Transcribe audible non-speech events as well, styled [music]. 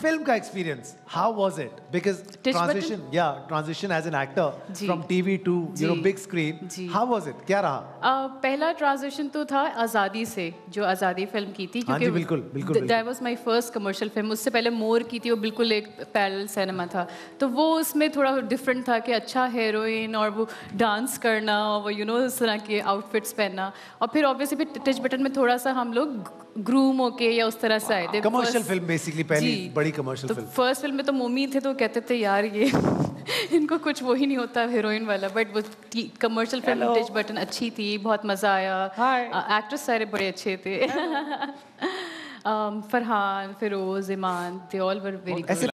film का experience how was it because transition या transition as an actor from TV to you know big screen how was it क्या रहा uh, पहला transition तो था आजादी से जो आजादी फिल्म की थी क्योंकि बिल्कुल बिल्कुल that was my first commercial film उससे पहले मोर की थी वो बिल्कुल एक पैरेलल सिनेमा था तो वो उसमें थोड़ा डिफरेंट था कि अच्छा हीरोइन और वो डांस करना और वो यू नो इस तरह के आउटफिट्स पहनना और फिर ऑब्वियसली फिर टच बटन में थोड़ा सा हम लोग ग्रूम होके या उस तरह से आए थे कमर्शियल फिल्म बेसिकली पहली बड़ी कमर्शियल फिल्म फर्स्ट फिल्म में तो मोमी थे तो कहते थे यार ये [laughs] इनको कुछ वो ही नहीं होता हीरोइन वाला बट वो कमर्शियल फिल्म टच बटन अच्छी थी बहुत मज़ा आया एक्ट्रेस सारे बड़े अच्छे थे Farhan Feroz Iman they all were very